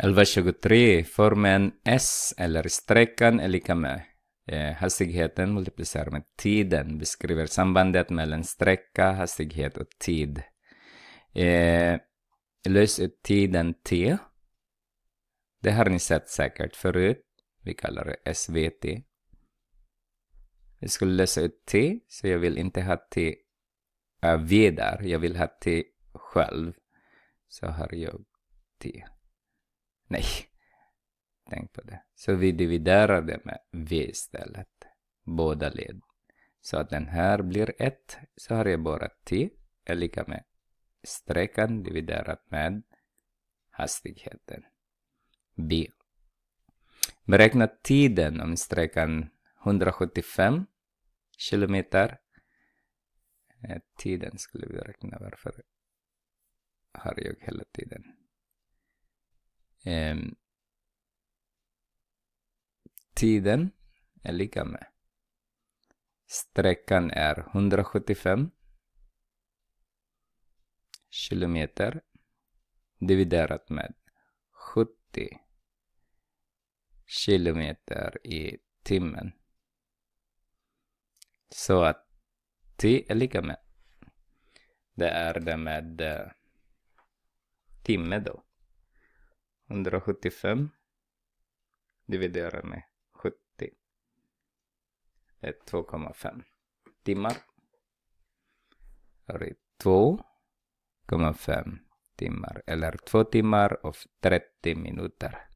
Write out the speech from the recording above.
11.23. Formen S eller sträckan är lika med eh, hastigheten multiplicerar med tiden. Beskriver sambandet mellan sträcka, hastighet och tid. Eh, lös ut tiden T. Det har ni sett säkert förut. Vi kallar det SVT. Jag skulle lösa ut T, så jag vill inte ha T vidare. Jag vill ha T själv. Så har jag T. Nej, tänk på det. Så vi dividerar det med v istället, båda led. Så att den här blir 1, så har jag bara t är lika med sträckan dividerat med hastigheten. B. Beräkna tiden om sträckan 175 km. Eh, tiden skulle vi räkna, varför har jag hela tiden? Ehm, tiden är lika med. Sträckan är 175 km. dividerat med 70 km i timmen. Så att t är lika med. Det är det med eh, timme då. 175 dividerat med 70 är 2,5 timmar. Har 2,5 timmar eller 2 timmar och 30 minuter.